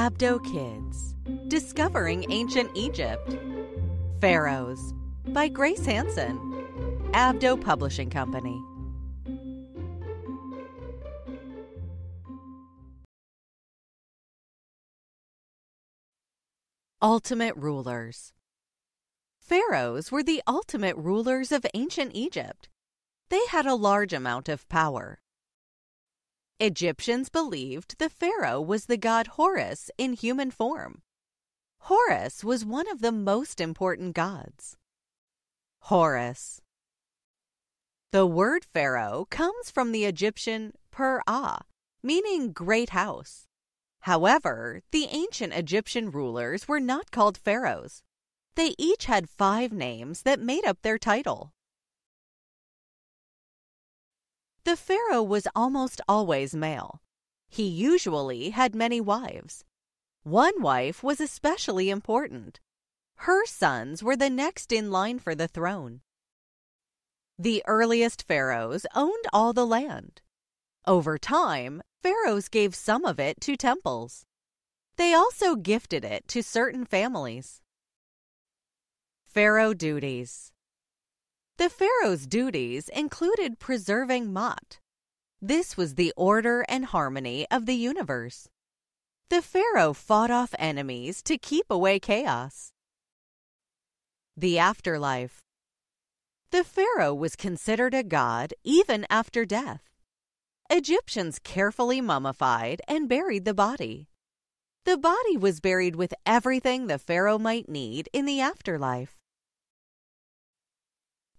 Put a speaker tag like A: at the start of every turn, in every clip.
A: Abdo Kids Discovering Ancient Egypt. Pharaohs by Grace Hanson, Abdo Publishing Company. Ultimate Rulers Pharaohs were the ultimate rulers of ancient Egypt. They had a large amount of power, Egyptians believed the pharaoh was the god Horus in human form. Horus was one of the most important gods. Horus. The word pharaoh comes from the Egyptian per-ah, meaning great house. However, the ancient Egyptian rulers were not called pharaohs. They each had five names that made up their title. The pharaoh was almost always male. He usually had many wives. One wife was especially important. Her sons were the next in line for the throne. The earliest pharaohs owned all the land. Over time, pharaohs gave some of it to temples. They also gifted it to certain families. Pharaoh duties the pharaoh's duties included preserving Mut. This was the order and harmony of the universe. The pharaoh fought off enemies to keep away chaos. The afterlife. The pharaoh was considered a god even after death. Egyptians carefully mummified and buried the body. The body was buried with everything the pharaoh might need in the afterlife.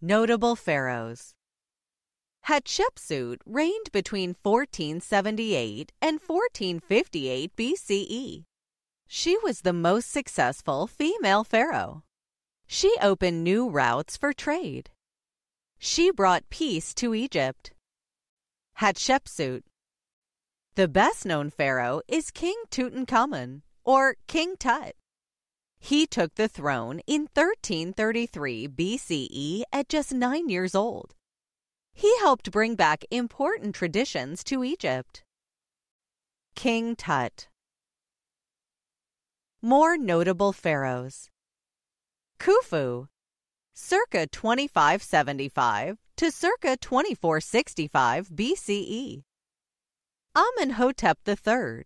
A: Notable pharaohs Hatshepsut reigned between 1478 and 1458 BCE. She was the most successful female pharaoh. She opened new routes for trade. She brought peace to Egypt. Hatshepsut. The best known pharaoh is King Tutankhamun, or King Tut. He took the throne in 1333 BCE at just nine years old. He helped bring back important traditions to Egypt. King Tut More notable pharaohs Khufu, circa 2575 to circa 2465 BCE. Amenhotep III,